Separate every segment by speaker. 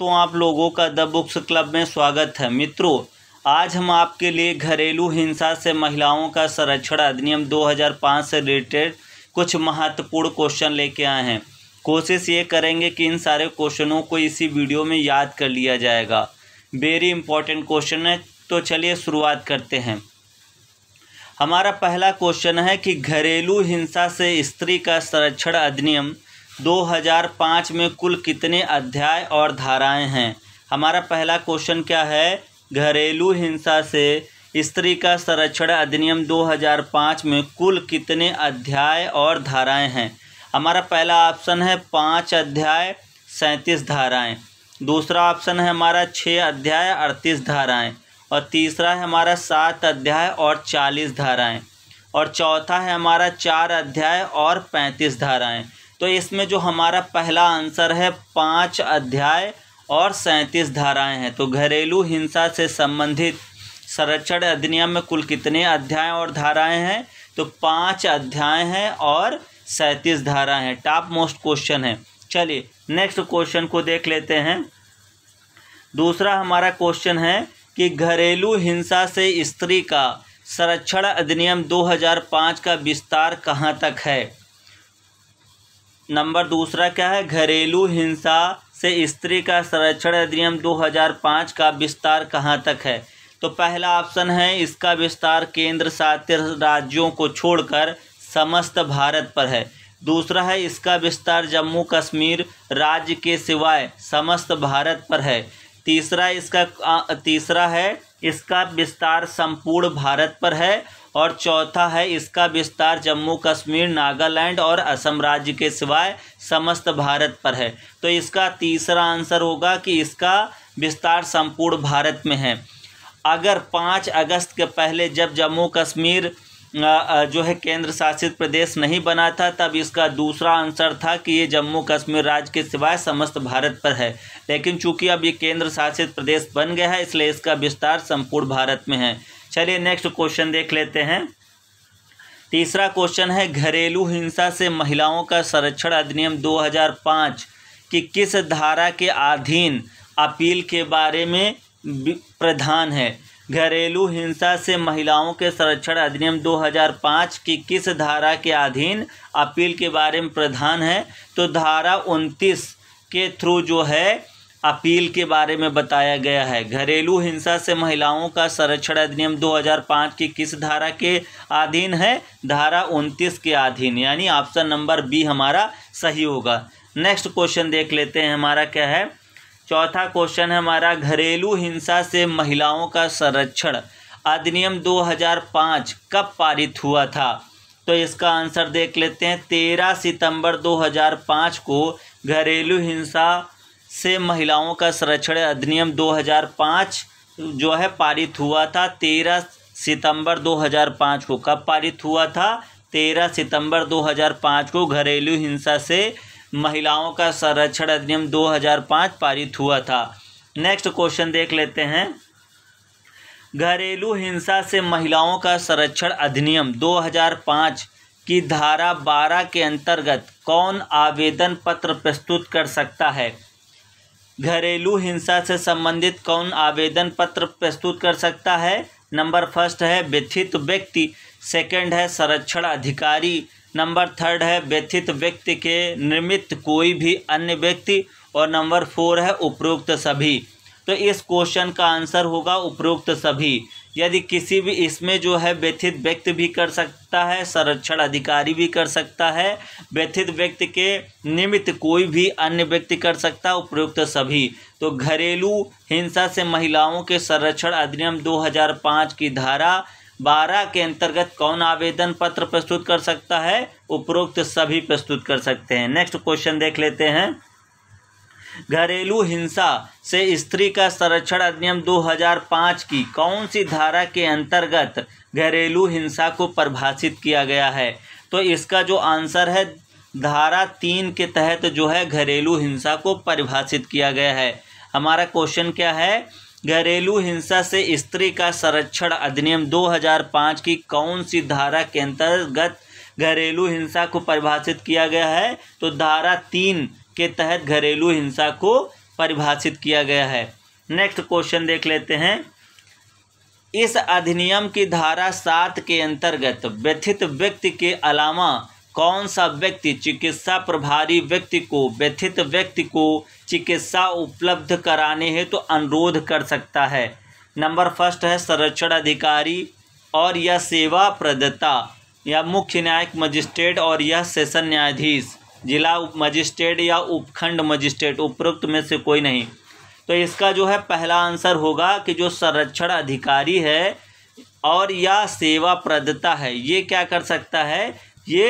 Speaker 1: दोस्तों आप लोगों का द बुक्स क्लब में स्वागत है मित्रों आज हम आपके लिए घरेलू हिंसा से महिलाओं का संरक्षण अधिनियम 2005 से रिलेटेड कुछ महत्वपूर्ण क्वेश्चन लेके आए हैं कोशिश ये करेंगे कि इन सारे क्वेश्चनों को इसी वीडियो में याद कर लिया जाएगा वेरी इंपॉर्टेंट क्वेश्चन है तो चलिए शुरुआत करते हैं हमारा पहला क्वेश्चन है कि घरेलू हिंसा से स्त्री का संरक्षण अधिनियम 2005 में कुल कितने अध्याय और धाराएं हैं हमारा पहला क्वेश्चन क्या है घरेलू हिंसा से स्त्री का संरक्षण अधिनियम 2005 में कुल कितने अध्याय और धाराएं हैं हमारा पहला ऑप्शन है पाँच अध्याय सैंतीस धाराएं दूसरा ऑप्शन है हमारा छः अध्याय अड़तीस धाराएं और तीसरा है हमारा सात अध्याय और चालीस धाराएं और चौथा है हमारा चार अध्याय और पैंतीस धाराएं तो इसमें जो हमारा पहला आंसर है पाँच अध्याय और सैंतीस धाराएं हैं तो घरेलू हिंसा से संबंधित संरक्षण अधिनियम में कुल कितने अध्याय और धाराएं हैं तो पाँच अध्याय हैं और सैंतीस धाराएं हैं टॉप मोस्ट क्वेश्चन है चलिए नेक्स्ट क्वेश्चन को देख लेते हैं दूसरा हमारा क्वेश्चन है कि घरेलू हिंसा से स्त्री का संरक्षण अधिनियम 2005 का विस्तार कहाँ तक है नंबर दूसरा क्या है घरेलू हिंसा से स्त्री का संरक्षण अधिनियम 2005 का विस्तार कहाँ तक है तो पहला ऑप्शन है इसका विस्तार केंद्र शासित राज्यों को छोड़कर समस्त भारत पर है दूसरा है इसका विस्तार जम्मू कश्मीर राज्य के सिवाय समस्त भारत पर है तीसरा इसका तीसरा है इसका विस्तार संपूर्ण भारत पर है और चौथा है इसका विस्तार जम्मू कश्मीर नागालैंड और असम राज्य के सिवाय समस्त भारत पर है तो इसका तीसरा आंसर होगा कि इसका विस्तार संपूर्ण भारत में है अगर पाँच अगस्त के पहले जब जम्मू कश्मीर जो है केंद्र शासित प्रदेश नहीं बना था तब इसका दूसरा आंसर था कि ये जम्मू कश्मीर राज्य के सिवाय समस्त भारत पर है लेकिन चूंकि अब ये केंद्र शासित प्रदेश बन गया है इसलिए इसका विस्तार संपूर्ण भारत में है चलिए नेक्स्ट क्वेश्चन देख लेते हैं तीसरा क्वेश्चन है घरेलू हिंसा से महिलाओं का संरक्षण अधिनियम 2005 की किस धारा के अधीन अपील के बारे में प्रधान है घरेलू हिंसा से महिलाओं के संरक्षण अधिनियम 2005 की किस धारा के अधीन अपील के बारे में प्रधान है तो धारा 29 के थ्रू जो है अपील के बारे में बताया गया है घरेलू हिंसा से महिलाओं का संरक्षण अधिनियम 2005 की किस धारा के अधीन है धारा 29 के अधीन यानी ऑप्शन नंबर बी हमारा सही होगा नेक्स्ट क्वेश्चन देख लेते हैं हमारा क्या है चौथा क्वेश्चन है हमारा घरेलू हिंसा से महिलाओं का संरक्षण अधिनियम 2005 कब पारित हुआ था तो इसका आंसर देख लेते हैं तेरह सितंबर 2005 को घरेलू हिंसा से महिलाओं का संरक्षण अधिनियम 2005 जो है पारित हुआ था तेरह सितंबर 2005 को कब पारित हुआ था तेरह सितंबर 2005 को घरेलू हिंसा से महिलाओं का संरक्षण अधिनियम 2005 पारित हुआ था नेक्स्ट क्वेश्चन देख लेते हैं घरेलू हिंसा से महिलाओं का संरक्षण अधिनियम 2005 की धारा 12 के अंतर्गत कौन आवेदन पत्र प्रस्तुत कर सकता है घरेलू हिंसा से संबंधित कौन आवेदन पत्र प्रस्तुत कर सकता है नंबर फर्स्ट है व्यथित व्यक्ति सेकंड है संरक्षण अधिकारी नंबर थर्ड है व्यथित व्यक्ति के निमित्त कोई भी अन्य व्यक्ति और नंबर फोर है उपरोक्त सभी तो इस क्वेश्चन का आंसर होगा उपरोक्त सभी यदि किसी भी इसमें जो है व्यथित व्यक्ति भी कर सकता है संरक्षण अधिकारी भी कर सकता है व्यथित व्यक्ति के निमित्त कोई भी अन्य व्यक्ति कर सकता है उपयुक्त सभी तो घरेलू हिंसा से महिलाओं के संरक्षण अधिनियम 2005 की धारा बारह के अंतर्गत कौन आवेदन पत्र प्रस्तुत कर सकता है उपरोक्त सभी प्रस्तुत कर सकते हैं नेक्स्ट क्वेश्चन देख लेते हैं घरेलू हिंसा से स्त्री का संरक्षण अधिनियम 2005 की कौन सी धारा के अंतर्गत घरेलू हिंसा को परिभाषित किया गया है तो इसका जो आंसर है धारा तीन के तहत जो है घरेलू हिंसा को परिभाषित किया गया है हमारा क्वेश्चन क्या है घरेलू हिंसा से स्त्री का संरक्षण अधिनियम 2005 की कौन सी धारा के अंतर्गत घरेलू हिंसा को परिभाषित किया गया है तो धारा तीन के तहत घरेलू हिंसा को परिभाषित किया गया है नेक्स्ट क्वेश्चन देख लेते हैं इस अधिनियम की धारा सात के अंतर्गत व्यथित व्यक्ति के अलावा कौन सा व्यक्ति चिकित्सा प्रभारी व्यक्ति को व्यथित व्यक्ति को चिकित्सा उपलब्ध कराने हेतु तो अनुरोध कर सकता है नंबर फर्स्ट है संरक्षण अधिकारी और यह सेवा प्रदाता या मुख्य न्यायिक मजिस्ट्रेट और यह सेशन न्यायाधीश जिला उप मजिस्ट्रेट या उपखंड मजिस्ट्रेट उपरोक्त में से कोई नहीं तो इसका जो है पहला आंसर होगा कि जो संरक्षण अधिकारी है और या सेवा प्रदता है ये क्या कर सकता है ये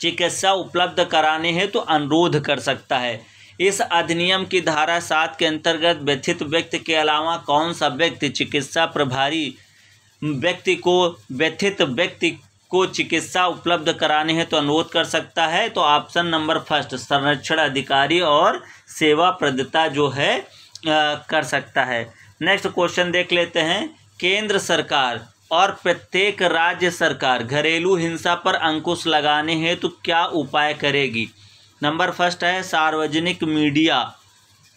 Speaker 1: चिकित्सा उपलब्ध कराने हैं तो अनुरोध कर सकता है इस अधिनियम की धारा सात के अंतर्गत व्यथित व्यक्ति के अलावा कौन सा व्यक्ति चिकित्सा प्रभारी व्यक्ति को व्यथित व्यक्ति को चिकित्सा उपलब्ध कराने हैं तो अनुरोध कर सकता है तो ऑप्शन नंबर फर्स्ट संरक्षण अधिकारी और सेवा प्रदता जो है आ, कर सकता है नेक्स्ट क्वेश्चन देख लेते हैं केंद्र सरकार और प्रत्येक राज्य सरकार घरेलू हिंसा पर अंकुश लगाने हैं तो क्या उपाय करेगी नंबर फर्स्ट है सार्वजनिक मीडिया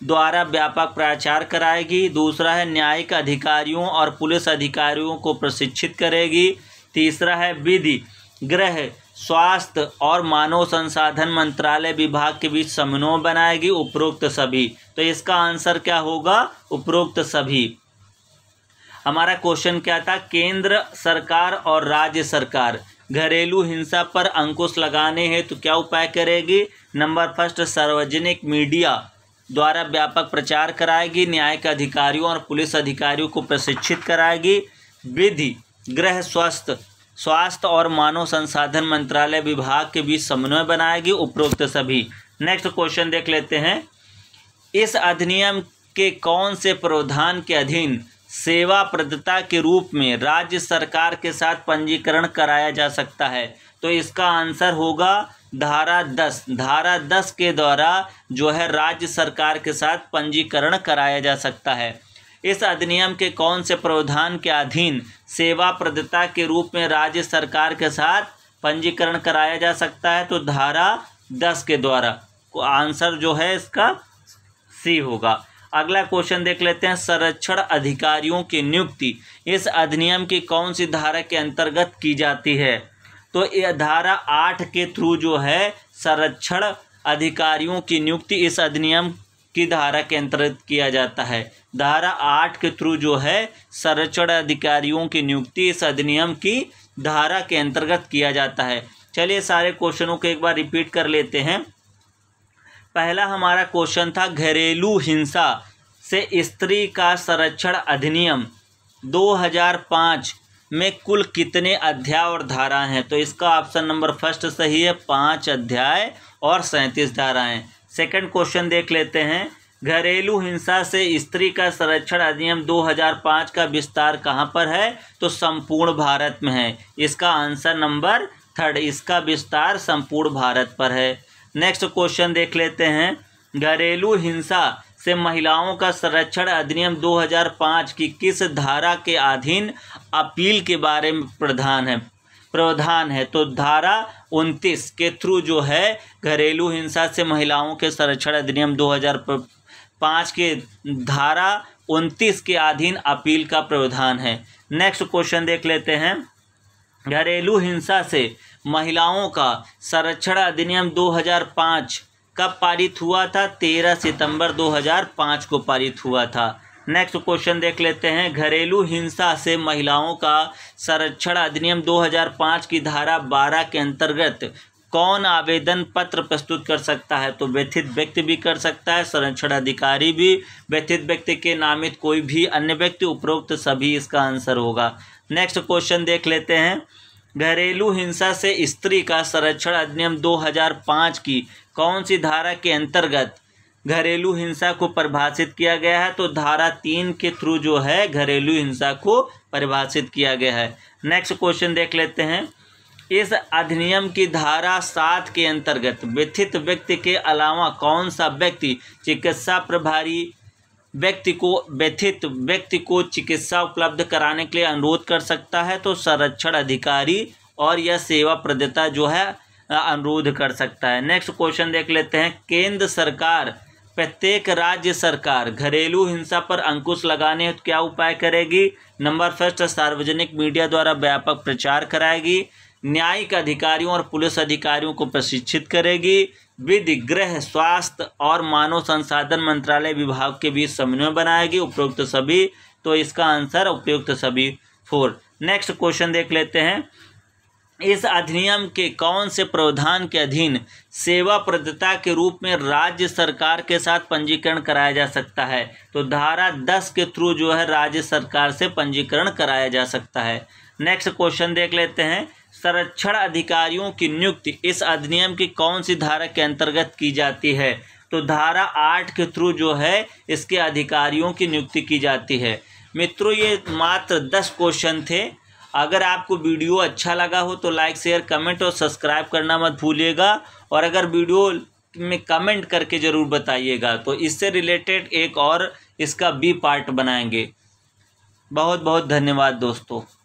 Speaker 1: द्वारा व्यापक प्रचार कराएगी दूसरा है न्यायिक अधिकारियों और पुलिस अधिकारियों को प्रशिक्षित करेगी तीसरा है विधि गृह स्वास्थ्य और मानव संसाधन मंत्रालय विभाग के बीच समन्वय बनाएगी उपरोक्त सभी तो इसका आंसर क्या होगा उपरोक्त सभी हमारा क्वेश्चन क्या था केंद्र सरकार और राज्य सरकार घरेलू हिंसा पर अंकुश लगाने हैं तो क्या उपाय करेगी नंबर फर्स्ट सार्वजनिक मीडिया द्वारा व्यापक प्रचार कराएगी न्यायिक अधिकारियों और पुलिस अधिकारियों को प्रशिक्षित कराएगी विधि गृह स्वास्थ्य स्वास्थ्य और मानव संसाधन मंत्रालय विभाग के बीच समन्वय बनाएगी उपरोक्त सभी नेक्स्ट क्वेश्चन देख लेते हैं इस अधिनियम के कौन से प्रावधान के अधीन सेवा प्रदता के रूप में राज्य सरकार के साथ पंजीकरण कराया जा सकता है तो इसका आंसर होगा धारा दस धारा दस के द्वारा जो है राज्य सरकार के साथ पंजीकरण कराया जा सकता है इस अधिनियम के कौन से प्रावधान के अधीन सेवा प्रदाता के रूप में राज्य सरकार के साथ पंजीकरण कराया जा सकता है तो धारा दस के द्वारा आंसर जो है इसका सी होगा अगला क्वेश्चन देख लेते हैं संरक्षण अधिकारियों की नियुक्ति इस अधिनियम की कौन सी धारा के अंतर्गत की जाती है तो यह धारा आठ के थ्रू जो है संरक्षण अधिकारियों की नियुक्ति इस अधिनियम की धारा के अंतर्गत किया जाता है धारा आठ के थ्रू जो है संरक्षण अधिकारियों की नियुक्ति इस अधिनियम की धारा के अंतर्गत किया जाता है चलिए सारे क्वेश्चनों को एक बार रिपीट कर लेते हैं पहला हमारा क्वेश्चन था घरेलू हिंसा से स्त्री का संरक्षण अधिनियम 2005 में कुल कितने अध्याय और धाराएँ हैं तो इसका ऑप्शन नंबर फर्स्ट सही है पाँच अध्याय और सैंतीस धाराएं सेकंड क्वेश्चन देख लेते हैं घरेलू हिंसा से स्त्री का संरक्षण अधिनियम 2005 का विस्तार कहाँ पर है तो संपूर्ण भारत में है इसका आंसर नंबर थर्ड इसका विस्तार संपूर्ण भारत पर है नेक्स्ट क्वेश्चन देख लेते हैं घरेलू हिंसा से महिलाओं का संरक्षण अधिनियम 2005 की किस धारा के अधीन अपील के बारे में प्रधान है प्रावधान है तो धारा उनतीस के थ्रू जो है घरेलू हिंसा से महिलाओं के संरक्षण अधिनियम 2005 के धारा उनतीस के अधीन अपील का प्रावधान है नेक्स्ट क्वेश्चन देख लेते हैं घरेलू हिंसा से महिलाओं का संरक्षण अधिनियम 2005 कब पारित हुआ था 13 सितंबर 2005 को पारित हुआ था नेक्स्ट क्वेश्चन देख लेते हैं घरेलू हिंसा से महिलाओं का संरक्षण अधिनियम 2005 की धारा 12 के अंतर्गत कौन आवेदन पत्र प्रस्तुत कर सकता है तो व्यथित व्यक्ति भी कर सकता है संरक्षण अधिकारी भी व्यथित व्यक्ति के नामित कोई भी अन्य व्यक्ति उपरोक्त सभी इसका आंसर होगा नेक्स्ट क्वेश्चन देख लेते हैं घरेलू हिंसा से स्त्री का संरक्षण अधिनियम 2005 की कौन सी धारा के अंतर्गत घरेलू हिंसा को परिभाषित किया गया है तो धारा तीन के थ्रू जो है घरेलू हिंसा को परिभाषित किया गया है नेक्स्ट क्वेश्चन देख लेते हैं इस अधिनियम की धारा सात के अंतर्गत व्यथित व्यक्ति के अलावा कौन सा व्यक्ति चिकित्सा प्रभारी व्यक्ति को व्यथित व्यक्ति को चिकित्सा उपलब्ध कराने के लिए अनुरोध कर सकता है तो संरक्षण अधिकारी और यह सेवा प्रदाता जो है अनुरोध कर सकता है नेक्स्ट क्वेश्चन देख लेते हैं केंद्र सरकार प्रत्येक राज्य सरकार घरेलू हिंसा पर अंकुश लगाने हेतु क्या उपाय करेगी नंबर फर्स्ट सार्वजनिक मीडिया द्वारा व्यापक प्रचार कराएगी न्यायिक अधिकारियों और पुलिस अधिकारियों को प्रशिक्षित करेगी विधि गृह स्वास्थ्य और मानव संसाधन मंत्रालय विभाग के बीच समन्वय बनाएगी उपयुक्त सभी तो इसका आंसर उपयुक्त सभी फोर नेक्स्ट क्वेश्चन देख लेते हैं इस अधिनियम के कौन से प्रावधान के अधीन सेवा प्रदाता के रूप में राज्य सरकार के साथ पंजीकरण कराया जा सकता है तो धारा दस के थ्रू जो है राज्य सरकार से पंजीकरण कराया जा सकता है नेक्स्ट क्वेश्चन देख लेते हैं संरक्षण अधिकारियों की नियुक्ति इस अधिनियम की कौन सी धारा के अंतर्गत की जाती है तो धारा आठ के थ्रू जो है इसके अधिकारियों की नियुक्ति की जाती है मित्रों ये मात्र दस क्वेश्चन थे अगर आपको वीडियो अच्छा लगा हो तो लाइक शेयर कमेंट और सब्सक्राइब करना मत भूलिएगा और अगर वीडियो में कमेंट करके ज़रूर बताइएगा तो इससे रिलेटेड एक और इसका बी पार्ट बनाएंगे बहुत बहुत धन्यवाद दोस्तों